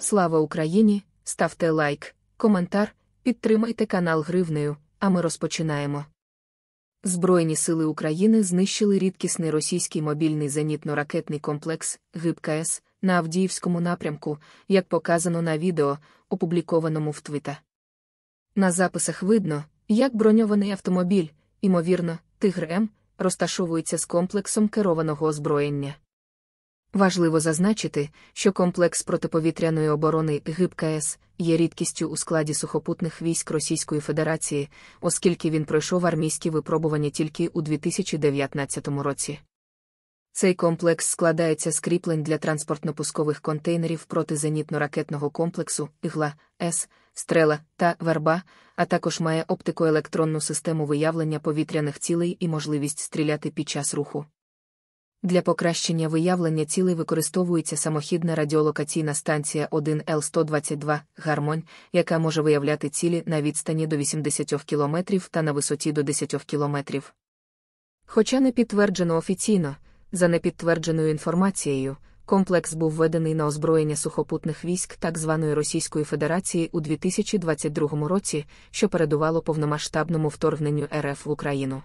Слава Україні! Ставте лайк, коментар, підтримайте канал Гривнею, а ми розпочинаємо. Збройні сили України знищили рідкісний російський мобільний зенітно-ракетний комплекс ГИБКС на Авдіївському напрямку, як показано на відео, опублікованому в Твіта. На записах видно, як броньований автомобіль, імовірно, Тигр М, розташовується з комплексом керованого озброєння. Важливо зазначити, що комплекс протиповітряної оборони ГИБКС є рідкістю у складі сухопутних військ Російської Федерації, оскільки він пройшов армійські випробування тільки у 2019 році. Цей комплекс складається з кріплень для транспортно-пускових контейнерів проти зенітно-ракетного комплексу ігла, С, стрела та верба, а також має оптикоелектронну систему виявлення повітряних цілей і можливість стріляти під час руху. Для покращення виявлення цілей використовується самохідна радіолокаційна станція 1Л122 Гармонь, яка може виявляти цілі на відстані до 80 км та на висоті до 10 км. Хоча не підтверджено офіційно, за непідтвердженою інформацією, комплекс був введений на озброєння сухопутних військ так званої Російської Федерації у 2022 році, що передувало повномасштабному вторгненню РФ в Україну.